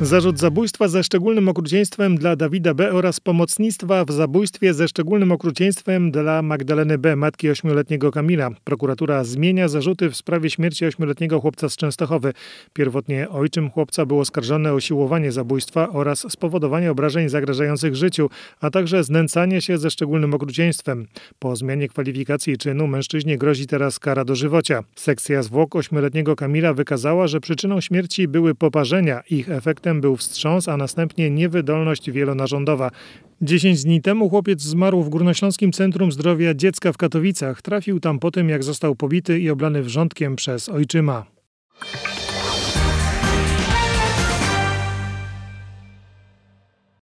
Zarzut zabójstwa ze szczególnym okrucieństwem dla Dawida B. oraz pomocnictwa w zabójstwie ze szczególnym okrucieństwem dla Magdaleny B., matki ośmioletniego Kamila. Prokuratura zmienia zarzuty w sprawie śmierci ośmioletniego chłopca z Częstochowy. Pierwotnie ojczym chłopca było oskarżone o siłowanie zabójstwa oraz spowodowanie obrażeń zagrażających życiu, a także znęcanie się ze szczególnym okrucieństwem. Po zmianie kwalifikacji czynu mężczyźnie grozi teraz kara dożywocia. Sekcja zwłok ośmioletniego Kamila wykazała, że przyczyną śmierci były poparzenia. Ich efekt był wstrząs, a następnie niewydolność wielonarządowa. 10 dni temu chłopiec zmarł w Górnośląskim Centrum Zdrowia Dziecka w Katowicach. Trafił tam po tym, jak został pobity i oblany wrzątkiem przez ojczyma.